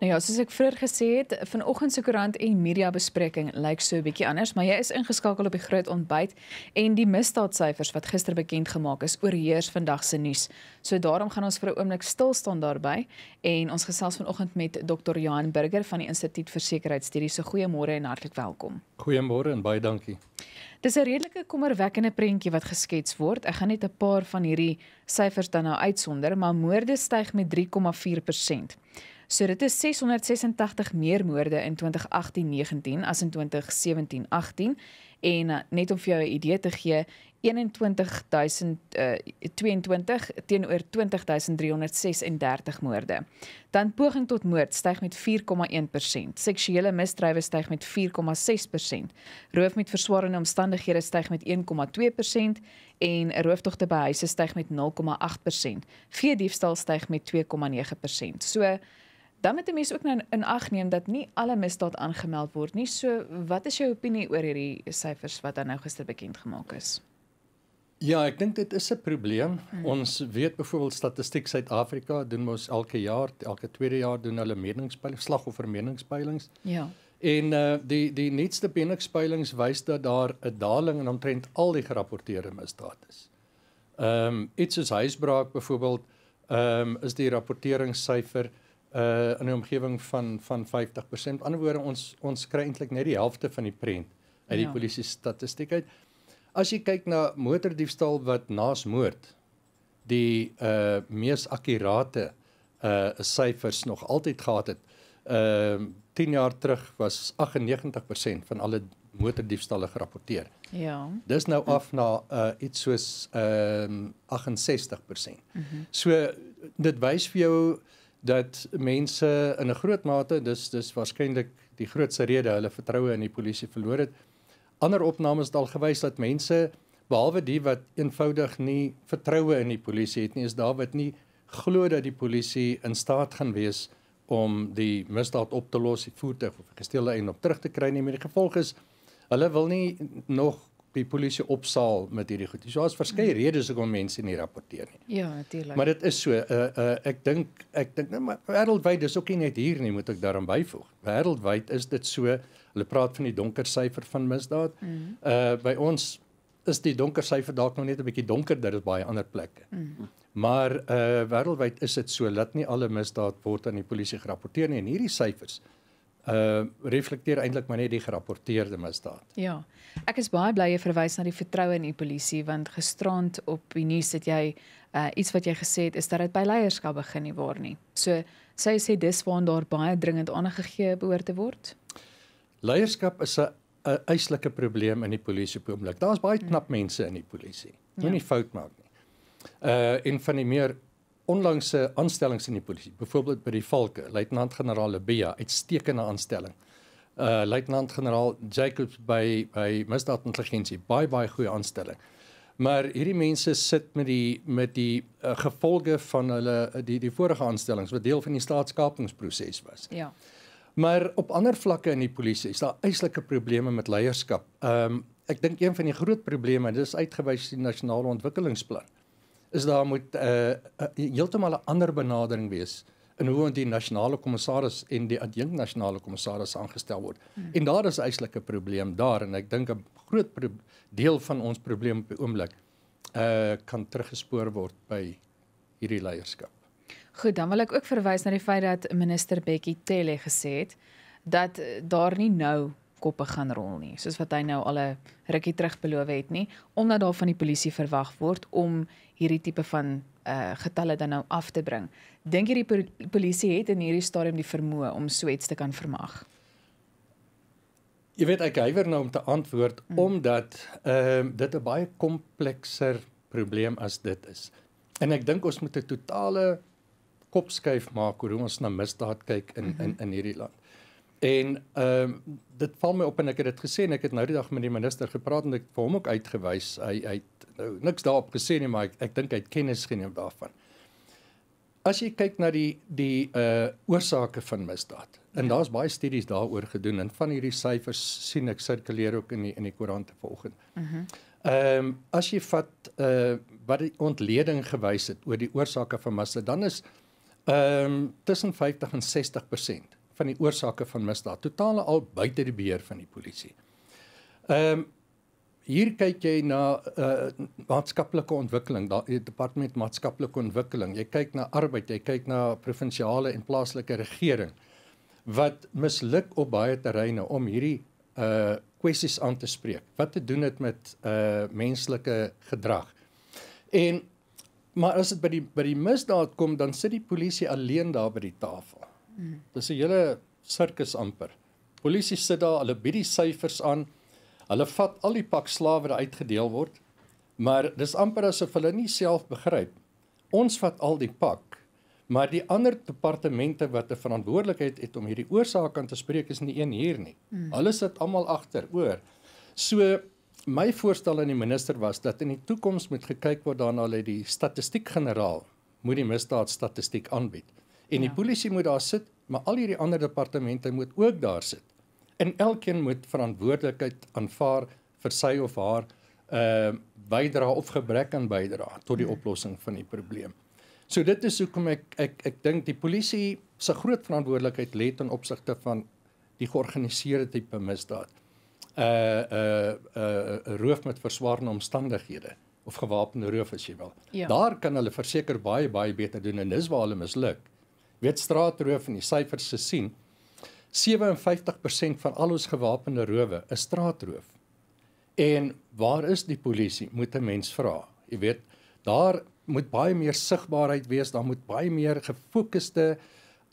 Nou ja, soos ek vroeër gesê het, vanoggend se koerant en media bespreking lyk so 'n bietjie anders, maar jy is ingeskakel op die groot ontbyt en die misdaadsyfers wat gister bekend gemaak is oorheers vandag se nuus. So daarom gaan ons vir 'n oomblik stil staan daarby en ons gesels vanoggend met Dr. Johan Burger van die Instituut vir Sekuriteitsstudies. So goeiemôre en hartlik welkom. Goeiemôre en baie dankie. Dis 'n redelike kommerwekkende prentjie wat geskets word. Ek gaan net 'n paar van hierdie syfers dan nou uitsonder, maar moorde styg met 3,4%. So dit is 686 meer moorde in 2018-19 as in 2017-18 en uh, net om vir jou 'n idee te gee 21022 eh, teenoor 20336 moorde. Dan poging tot moord styg met 4,1%, seksuele misdrywe styg met 4,6%, roof met verswarende omstandighede styg met 1,2% en rooftogte by huise styg met 0,8%. Veediefstal styg met 2,9%. So Dan moet 'n mens ook nou in ag neem dat nie alle misdaad aangemeld word nie. So wat is jou opinie oor hierdie syfers wat dan nou gister bekend gemaak is? Ja, ek dink dit is 'n probleem. Hmm. Ons weet byvoorbeeld Statistiek Suid-Afrika doen mos elke jaar, elke tweede jaar doen hulle meningspeiling, slagoffer meningspeilings. Ja. En uh die die netste meningspeilings wys dat daar 'n daling in omtrent al die gerapporteerde misdade is. Ehm um, iets soos huisbraak byvoorbeeld, ehm um, is die rapporteringssyfer uh in 'n omgewing van van 50%. Aan die ander woorde ons ons kry eintlik net die helfte van die prent uit die ja. polisie statistiek uit. As jy kyk na motordiefstal wat naas moord die uh mees akkurate uh eh, syfers nog altyd gehad het. Uh ehm, 10 jaar terug was 98% van alle motordiefstalle gerapporteer. Ja. Dis nou af na uh iets soos ehm uh, 68%. Mm -hmm. So dit wys vir jou dat mense in 'n groot mate dis dis waarskynlik die grootste rede hulle vertroue in die polisie verloor het. Ander opnames het al gewys dat mense behalwe die wat eenvoudig nie vertroue in die polisie het nie, is daar wat nie glo dat die polisie in staat gaan wees om die misdaad op te los, die voertuig of gesteelde eiendom terug te kry nie. Maar die gevolg is hulle wil nie nog die polisie opsaal met hierdie goed. So daar's verskeie mm. redes hoekom mense nie rapporteer nie. Ja, natuurlik. Maar dit is so, uh uh ek dink ek dink nou maar wêreldwyd is ook nie net hier nie, moet ek daarom byvoeg. Wêreldwyd is dit so. Hulle praat van die donker syfer van misdaad. Mm. Uh by ons is die donker syfer dalk nog net 'n bietjie donkerder as baie ander plekke. Mm. Maar uh wêreldwyd is dit so dat nie alle misdaad word aan die polisie gerapporteer nie en hierdie syfers uh uh reflekteer eintlik maar net die gerapporteerde misdaad. Ja. Ek is baie bly jy verwys na die vertroue in die polisie want gisterand op die nuus het jy uh iets wat jy gesê het is dat dit by leierskap begin nie waar nie. So sy sê dis waar daar baie dringend aandag gegee behoort te word. Leierskap is 'n 'n eislike probleem in die polisie op oomblik. Daar's baie knap hmm. mense in die polisie. Ja. Moenie ja. fout maak nie. Uh en van die meer onlangse aanstellings in die polisie, byvoorbeeld by die Valke, luitenant-generaal Lebia, uitstekende aanstelling. Uh luitenant-generaal Jacobs by by misdaadintelligensie, baie baie goeie aanstelling. Maar hierdie mense sit met die met die uh, gevolge van hulle uh, die die vorige aanstellings wat deel van die staatskapingsproses was. Ja. Maar op ander vlakke in die polisie is daar eislike probleme met leierskap. Ehm um, ek dink een van die groot probleme, dit is uitgewys in die nasionale ontwikkelingsplan. Uh is daar moet 'n uh, uh, heeltemal 'n ander benadering wees in hoe ons die nasionale kommissaris en die adjunk nasionale kommissaris aangestel word. Hmm. En daar is eintlik 'n probleem daar en ek dink 'n groot deel van ons probleem op die oomblik uh kan teruggespoor word by hierdie leierskap. Goed, dan wil ek ook verwys na die feit dat minister Bekkie Tele gesê het dat eh, daar nie nou koppe gaan rol nie, soos wat hy nou al 'n rukkie terug beloof het nie, omdat daar van die polisie verwag word om hierdie tipe van eh uh, getalle dan nou af te bring. Dink jy die polisie het in hierdie stadium die vermoë om so iets te kan vermag? Jy weet ek hywer nou om te antwoord hmm. omdat ehm uh, dit 'n baie komplekser probleem as dit is. En ek dink ons moet 'n totale kopskuif maak oor hoe ons na misdaad kyk in mm -hmm. in in hierdie land. En ehm um, dit val my op en ek het dit gesê en ek het nou die dag met die minister gepraat en ek het vir hom ook uitgewys hy hy Nou, niks daarop gesê nie, maar ek, ek dink hy het kennis geneem daarvan. As jy kyk na die die uh oorsake van misdaad. En ja. daar's baie studies daaroor gedoen en van hierdie syfers sien ek sirkuleer ook in die in die koerante vanoggend. Mhm. Ehm as jy vat uh wat die ontleding gewys het oor die oorsake van misdaad, dan is ehm um, tussen 50 en 60% van die oorsake van misdaad totaal al buite die beheer van die polisie. Ehm um, Hier kyk jy na uh, maatskaplike ontwikkeling, daai departement maatskaplike ontwikkeling. Jy kyk na arbeid, jy kyk na provinsiale en plaaslike regering wat misluk op baie terreine om hierdie uh kwessies aan te spreek. Wat te doen dit met uh menslike gedrag? En maar as dit by die by die misdaad kom, dan sit die polisie alleen daar by die tafel. Hmm. Dis 'n hele sirkus amper. Polisie sit daar, hulle bied die syfers aan. Hulle vat al die pak slawe wat uitgedeel word, maar dis amper asof hulle nie self begryp ons vat al die pak, maar die ander departemente wat 'n verantwoordelikheid het om hierdie oorsake aan te spreek is nie een hier nie. Mm. Hulle sit almal agteroor. So my voorstel aan die minister was dat in die toekoms moet gekyk word daarna dat die statistiekgeneraal moet die misdaad statistiek aanbied. En die ja. polisie moet daar sit, maar al hierdie ander departemente moet ook daar sit en elkeen moet verantwoordelikheid aanvaar vir sy of haar uh bydra of gebrek aan bydra tot die hmm. oplossing van die probleem. So dit is hoekom ek ek ek dink die polisie se groot verantwoordelikheid lê ten opsigte van die georganiseerde tipe misdaad. Uh uh uh roof met verswaarde omstandighede of gewapende roof as jy wil. Ja. Daar kan hulle verseker baie baie beter doen en dis waar hulle misluk. Weet straatroof en die syfers se sien. Uh 57% van al ons gewapende rowe is straatroof. En waar is die polisie? Moet 'n mens vra. Jy weet, daar moet baie meer sigbaarheid wees, daar moet baie meer gefokuste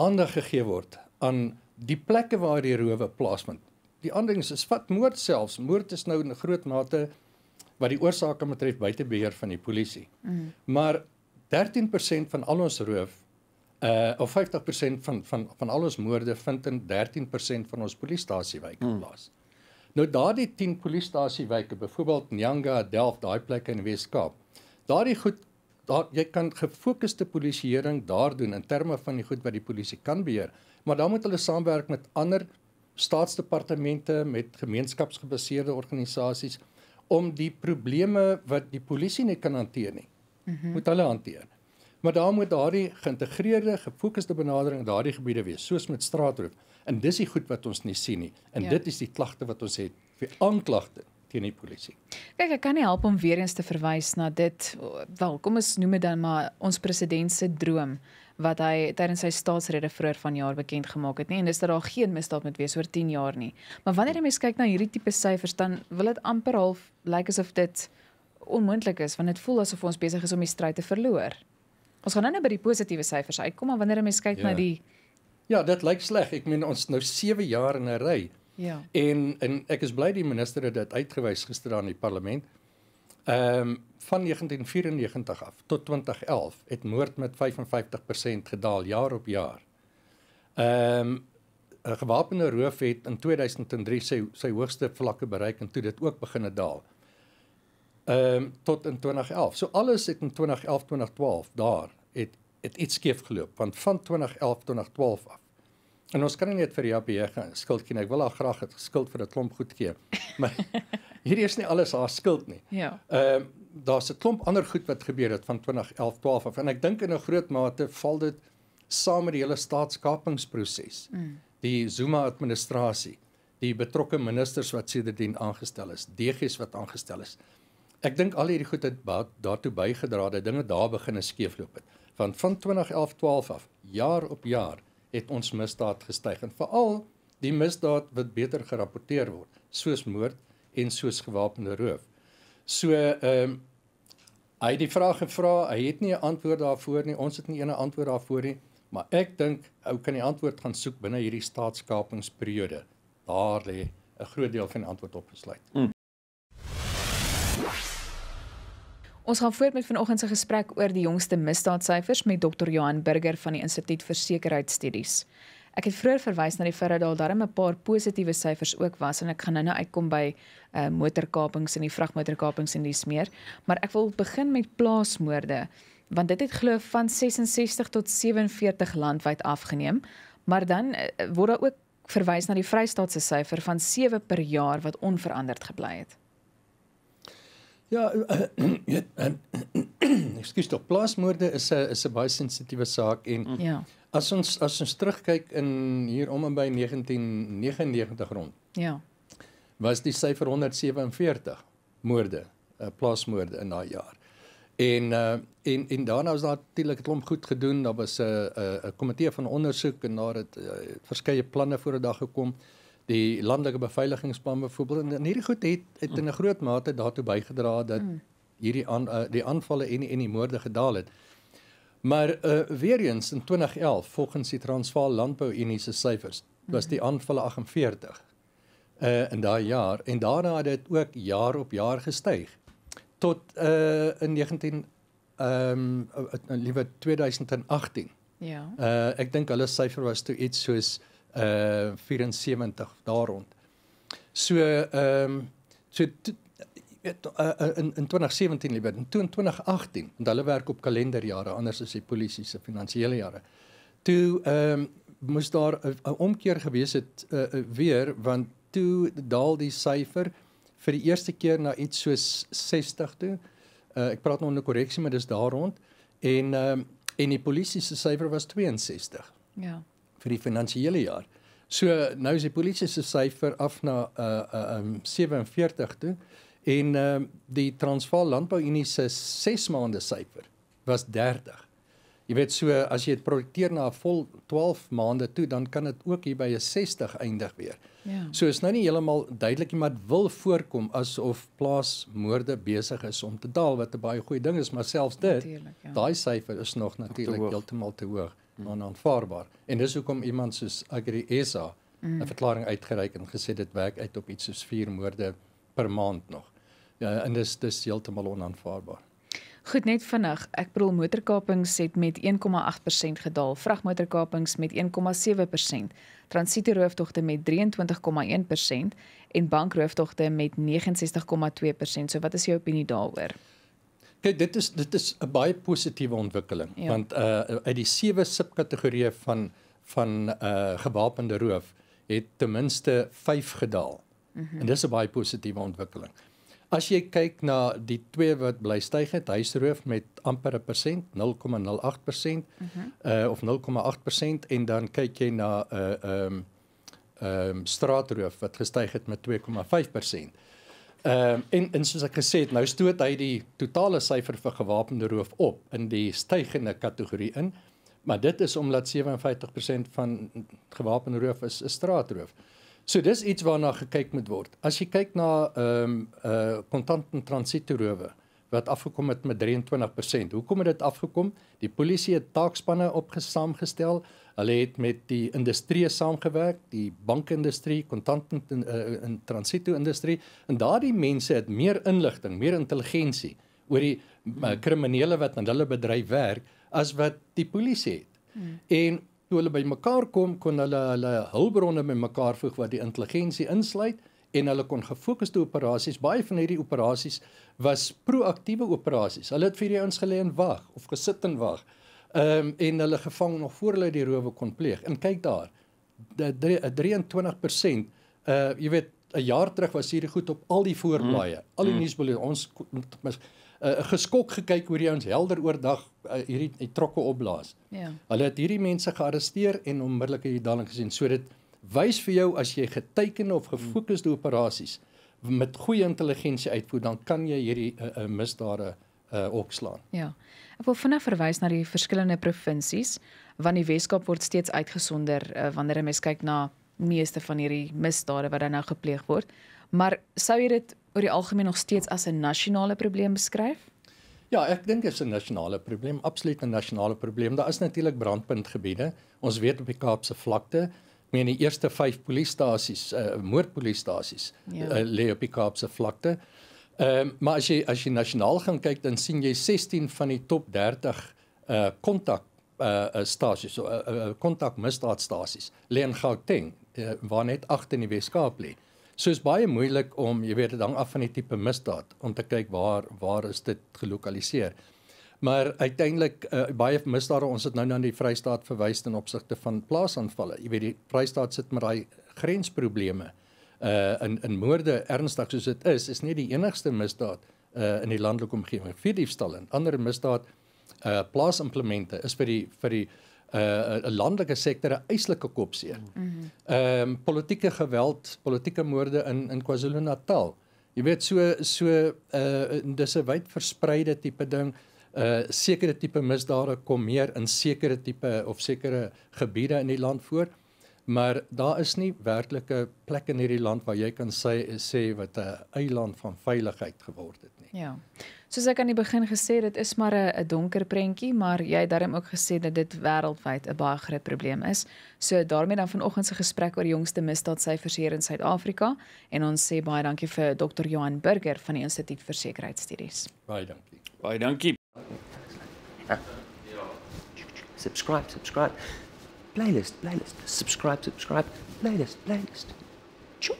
aandag gegee word aan die plekke waar die rowe plaasvind. Die ander ding is, is vat moord selfs. Moord is nou in 'n groot mate wat die oorsake betref buite beheer van die polisie. Mm. Maar 13% van al ons roof uh of 50% van van van al ons moorde vind in 13% van ons polisiestasiewyke mm. plaas. Nou daardie 10 polisiestasiewyke, byvoorbeeld Nyanga, Delft, daai plekke in Wes-Kaap. Daardie goed daar jy kan gefokusde polisieering daar doen in terme van die goed wat die polisie kan beheer, maar dan moet hulle saamwerk met ander staatsdepartemente, met gemeenskapsgebaseerde organisasies om die probleme wat die polisie nie kan hanteer nie, mm -hmm. moet hulle hanteer. Maar daar moet daardie geïntegreerde, gefokusde benadering in daardie gebiede wees, soos met straatroof. En dis die goed wat ons nie sien nie. En ja. dit is die klagte wat ons het vir aanklagte teen die polisie. Kyk, ek kan nie help om weer eens te verwys na dit wel, kom ons noem dit dan maar ons president se droom wat hy tydens sy staatsrede vroeër vanjaar bekend gemaak het nie en dis dat daar geen misdaad met wees oor 10 jaar nie. Maar wanneer jy mens kyk na hierdie tipe syfers dan wil dit amper half lyk like asof dit onmoontlik is want dit voel asof ons besig is om die stryd te verloor. Ons gaan nou net by die positiewe syfers uitkom, maar wanneer 'n mens kyk ja. na die Ja, dit lyk sleg. Ek meen ons nou 7 jaar in 'n ry. Ja. En en ek is bly die minister het dit uitgewys gister aan die parlement. Ehm um, van 1994 af tot 2011 het moord met 55% gedaal jaar op jaar. Ehm um, 'n gewapende roof het in 2003 sy sy hoogste vlakke bereik en toe dit ook begin daal um, tot in 2011. So alles het in 2011, 2012 daar het het iets skeef geloop want van 2011, 2012 af. En ons kan nie net vir Japie hier gaan skuld ken. Ek wil haar graag het skuld vir 'n klomp goed gee. Maar hierdie is nie alles haar skuld nie. Ja. Ehm um, daar's 'n klomp ander goed wat gebeur het van 2011, 2012 af en ek dink in 'n groot mate val dit saam met die hele staatskapingsproses. Mm. Die Zuma administrasie die betrokke ministers wat sedertdien aangestel is, DG's wat aangestel is. Ek dink al hierdie goed het daartoe bygedra dat dinge daar begin skeefloop het. Want van 2011-12 af, jaar op jaar, het ons misdaad gestyg en veral die misdaad wat beter gerapporteer word, soos moord en soos gewapende roof. So ehm um, hy het die vraag gevra, hy het nie 'n antwoord daarvoor nie. Ons het nie enige antwoord daarvoor nie, maar ek dink ou kan die antwoord gaan soek binne hierdie staatskapingsperiode. Daar lê 'n groot deel van die antwoord opgesluit. Mm. Ons gaan voort met vanoggend se gesprek oor die jongste misdaadsyfers met Dr Johan Burger van die Instituut vir Sekerheidsstudies. Ek het vroeër verwys na die feit dat daar darm 'n paar positiewe syfers ook was en ek gaan nou-nou uitkom by uh, motorkapings en die vragmotorkapings en dis meer, maar ek wil begin met plaasmoorde want dit het glo van 66 tot 47 landwyd afgeneem, maar dan uh, word daar ook verwys na die Vrystaatse syfer van 7 per jaar wat onveranderd gebly het. Ja, uh, ek skuis tog plaasmoorde is 'n is 'n baie sensitiewe saak en mm. ja. As ons as ons terugkyk in hier om en by 1999 rond. Ja. Was die syfer 147 moorde, uh, plaasmoorde in daai jaar. En uh, en en daarna was daar natuurlik 'n klomp goed gedoen. Daar was eh, 'n 'n komitee van ondersoek en daar het uh, verskeie planne voor die dag gekom. Uh die landelike beveiligingsplan byvoorbeeld en hierdie goed het, het in 'n groot mate daartoe bygedra dat hmm. hierdie aan eh, die aanvalle en en die moorde gedaal het. Maar uh, weer eens in 2011 volgens die Transvaal Landbou Unie se syfers was die hmm. aanvalle 48 uh eh, in daai jaar en daarna het dit ook jaar op jaar gestyg tot uh in 19 ehm um, liewe 2018. Ja. Uh ek dink hulle syfer was toe iets soos uh eh, 74 daar rond. So ehm um, so weet eh, eh, in in 2017 liewe in 2018 want hulle werk op kalenderjare anders as die polisie se finansiële jare. Toe ehm um, moes daar 'n omkeer gewees het uh, uh, weer want toe daal die syfer vir die eerste keer na iets soos 60 toe. Uh, ek praat nou onder korreksie maar dis daar rond en ehm um, en die polisie se syfer was 62. Ja vir die finansiële jaar. So nou is die polisie se syfer af na uh uh um, 47 toe en ehm uh, die Transvaal Landbou Unie se 6 maande syfer was 30. Jy weet so as jy dit projekteer na 'n vol 12 maande toe dan kan dit ook hier by 'n 60 eindig weer. Ja. So is nou nie heeltemal duidelik nie maar wil voorkom asof plaasmoorde besig is om te daal wat 'n baie goeie ding is maar selfs dit ja. daai syfer is nog natuurlik heeltemal te hoog onaanvaarbaar. Mm. En dis hoekom iemand soos Agri SA mm. 'n verklaring uitgereik en gesê dit werk uit op iets soos 4 moorde per maand nog. Ja, en dis dis heeltemal onaanvaarbaar. Goed net vinnig, ek bedoel motorkapings het met 1,8% gedaal, vragmotorkapings met 1,7%, transitoerooftogte met 23,1% en bankrooftogte met 69,2%. So wat is jou opinie daaroor? Kyk, dit is dit is 'n baie positiewe ontwikkeling ja. want uh uit die sewe subkategorieë van van uh gewapende roof het ten minste 5 gedaal. Mm -hmm. En dis 'n baie positiewe ontwikkeling. As jy kyk na die twee wat bly styg het, huisroof met amper 'n persent, 0,08% mm -hmm. uh of 0,8% en dan kyk jy na 'n uh, eh, ehm um, ehm um, straatroof wat gestyg het met 2,5%. Ehm uh, en en soos ek gesê het, nou stoot hy die totale syfer vir gewapende roof op in die stygende kategorie in. Maar dit is omdat 57% van gewapende roof is 'n straatroof. So dis iets waarna gekyk moet word. As jy kyk na ehm um, eh uh, kontant en transitroewe. Eh wat afgekom het met 23%. Hoekom het dit afgekom? Die polisie het taakspanne opgesamgestel. Hulle het met die industrie saamgewerk, die bankindustrie, kontant en in, uh, eh, in transito industrie en daardie mense het meer inligting, meer intelligensie oor die eh, kriminele uh, wat aan hulle bedryf werk as wat die polisie het. Hmm. En toe hulle bymekaar kom, kon hulle hulle hulpbronne bymekaar voeg wat die intelligensie insluit en hulle kon gefokusde operasies baie van hierdie operasies was proaktiewe operasies. Hulle het vir die ouens gelê en wag of gesit en wag. Ehm um, en hulle gevang nog voor hulle die rowe kon pleeg. En kyk daar. De 23% uh eh, eh, jy weet 'n jaar terug was hierdie goed op al die voorblaaie. Mm. Al die mm. nuusbulle ons mis, uh, geskok gekyk hoe die ouens helder oordag uh, hierdie trokke opblaas. Ja. Yeah. Hulle het hierdie mense gearresteer en onmiddellik hierdie daling gesien. So dit wys vir jou as jy getekende of gefokusde operasies met goeie intelligensie uitvoer, dan kan jy hierdie uh, uh, misdade uh, opslaan. Ja. Ek wil vinnig verwys na die verskillende provinsies want die Weskaap word steeds uitgesonder uh, wanneer 'n mens kyk na meeste van hierdie misdade wat dan nou gepleeg word. Maar sou jy dit oor die algemeen nog steeds as 'n nasionale probleem beskryf? Ja, ek dink dit is 'n nasionale probleem, absoluut 'n nasionale probleem. Daar is natuurlik brandpuntgebiede. Ons weet op die Kaapse vlakte, meen die eerste 5 polisiestasies, uh, moordpolisiestasies ja. uh, lê op die Kaapse vlakte. Ehm um, maar as jy as jy nasionaal gaan kyk dan sien jy 16 van die top 30 uh eh, kontak uh stasies so kontak uh, uh, misdaadstasies lê in Gauteng uh, waar net 8 in die Wes-Kaap lê. So is baie moeilik om jy weet dit hang af van die tipe misdaad om te kyk waar waar is dit gelokaliseer. Maar uiteindelik uh, baie misdade ons het nou na die Vrystaat verwys ten opsigte van plaasaanvalle. Jy weet die Vrystaat sit met daai grensprobleme. Uh in in moorde ernstig soos dit is, is nie die enigste misdaad uh in die landelike omgewing. Vier diefstal en ander misdaad uh plaasimplemente is vir die vir die uh 'n landelike sektor 'n eislike kopseer. Mhm. Ehm mm um, politieke geweld, politieke moorde in in KwaZulu-Natal. Jy weet so so uh dis 'n wyd verspreide tipe ding. Uh uh sekere tipe misdade kom meer in sekere tipe of sekere gebiede in die land voor. Maar daar is nie werklike plek in hierdie land waar jy kan sê sê wat 'n eiland van veiligheid geword het nie. Ja. Soos ek aan die begin gesê het, dit is maar 'n donker prentjie, maar jy het daarom ook gesê dat dit wêreldwyd 'n baie groot probleem is. So daarmee dan vanoggend se gesprek oor die jongste misdaadsyfers hier in Suid-Afrika en ons sê baie dankie vir Dr. Johan Burger van die Instituut vir Sekuriteitsstudies. Baie dankie. Baie dankie. Ah. subscribe, subscribe. Playlist, playlist. Subscribe, subscribe. Playlist, playlist. Choo.